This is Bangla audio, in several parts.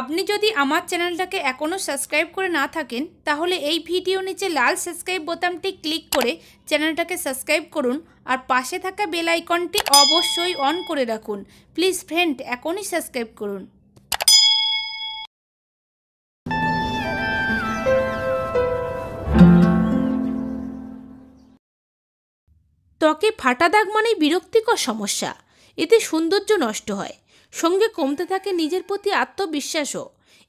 আপনি যদি আমার চ্যানেলটাকে এখনও সাবস্ক্রাইব করে না থাকেন তাহলে এই ভিডিও নিচে লাল সাবস্ক্রাইব বোতামটি ক্লিক করে চ্যানেলটাকে সাবস্ক্রাইব করুন আর পাশে থাকা বেল আইকনটি অবশ্যই অন করে রাখুন প্লিজ ফ্রেন্ড এখনই সাবস্ক্রাইব করুন ত্বকে ফাটা দাগ মানেই বিরক্তিকর সমস্যা এতে সৌন্দর্য নষ্ট হয় সঙ্গে কমতে থাকে নিজের প্রতি আত্মবিশ্বাসও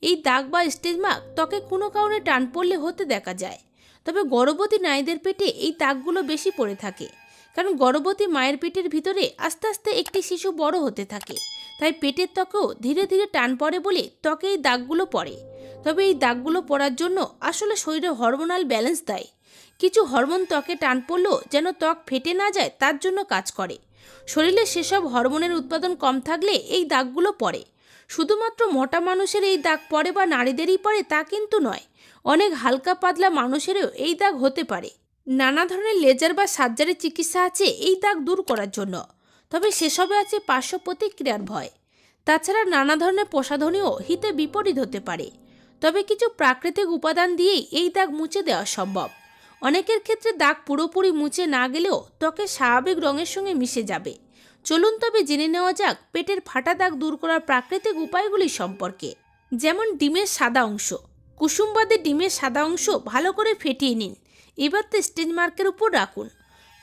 এই দাগ বা স্টিজমার্ক ত্বকে কোনো কারণে টান পড়লে হতে দেখা যায় তবে গর্ভবতী নারীদের পেটে এই দাগগুলো বেশি পড়ে থাকে কারণ গর্ভবতী মায়ের পেটের ভিতরে আস্তে আস্তে একটি শিশু বড় হতে থাকে তাই পেটের ত্বকেও ধীরে ধীরে টান পড়ে বলে ত্বকে এই দাগগুলো পড়ে তবে এই দাগগুলো পড়ার জন্য আসলে শরীরে হরমোনাল ব্যালেন্স দেয় কিছু হরমোন ত্বকে টান পড়লেও যেন ত্বক ফেটে না যায় তার জন্য কাজ করে শরীরে সেসব হরমোনের উৎপাদন কম থাকলে এই দাগগুলো পড়ে শুধুমাত্র মোটা মানুষের এই দাগ পড়ে বা নারীদেরই পড়ে তা কিন্তু নয় অনেক হালকা পাতলা মানুষেরও এই দাগ হতে পারে নানা ধরনের লেজার বা সার্জারির চিকিৎসা আছে এই দাগ দূর করার জন্য তবে সেসবে আছে পার্শ্ব প্রতিক্রিয়ার ভয় তাছাড়া নানা ধরনের প্রসাধনীও হিতে বিপরীত হতে পারে তবে কিছু প্রাকৃতিক উপাদান দিয়েই এই দাগ মুছে দেওয়া সম্ভব অনেকের ক্ষেত্রে দাগ পুরোপুরি মুছে না গেলেও ত্বকে স্বাভাবিক রঙের সঙ্গে মিশে যাবে চলুন তবে জেনে নেওয়া যাক পেটের ফাটা দাগ দূর করার প্রাকৃতিক উপায়গুলি সম্পর্কে যেমন ডিমের সাদা অংশ কুসুম বাদে ডিমের সাদা অংশ ভালো করে ফেটিয়ে নিন এবার তা স্টেজ মার্কের উপর রাখুন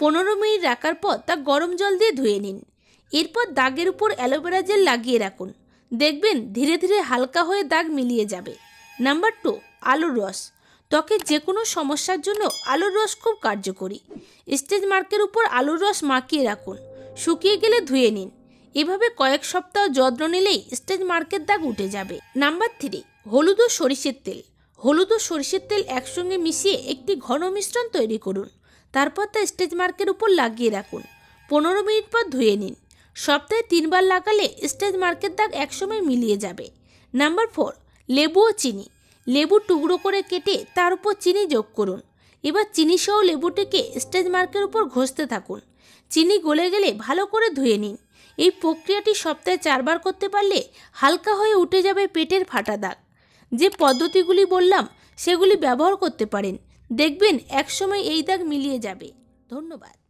পনেরো মিনিট রাখার পর তা গরম জল দিয়ে ধুয়ে নিন এরপর দাগের উপর অ্যালোভেরা জেল লাগিয়ে রাখুন দেখবেন ধীরে ধীরে হালকা হয়ে দাগ মিলিয়ে যাবে নাম্বার টু আলুর রস ত্বকের যে কোনো সমস্যার জন্য আলুর রস খুব কার্যকরী স্টেজ মার্কের উপর আলুর রস মাখিয়ে রাখুন শুকিয়ে গেলে ধুয়ে নিন এভাবে কয়েক সপ্তাহ যত্ন নিলেই স্টেজ মার্কের দাগ উঠে যাবে নাম্বার থ্রি হলুদ ও সরিষের তেল হলুদ ও সরিষের তেল একসঙ্গে মিশিয়ে একটি ঘন মিশ্রণ তৈরি করুন তারপর তা স্টেজ মার্কের উপর লাগিয়ে রাখুন পনেরো মিনিট পর ধুয়ে নিন সপ্তাহে তিনবার লাগালে স্টেজ মার্কের দাগ একসময় মিলিয়ে যাবে নাম্বার ফোর লেবু ও চিনি লেবুর টুকরো করে কেটে তার উপর চিনি যোগ করুন এবার চিনি সহ লেবুটিকে স্টেজ মার্কের উপর ঘষতে থাকুন চিনি গলে গেলে ভালো করে ধুয়ে নিন এই প্রক্রিয়াটি সপ্তাহে চারবার করতে পারলে হালকা হয়ে উঠে যাবে পেটের ফাটা দাগ যে পদ্ধতিগুলি বললাম সেগুলি ব্যবহার করতে পারেন দেখবেন একসময় এই দাগ মিলিয়ে যাবে ধন্যবাদ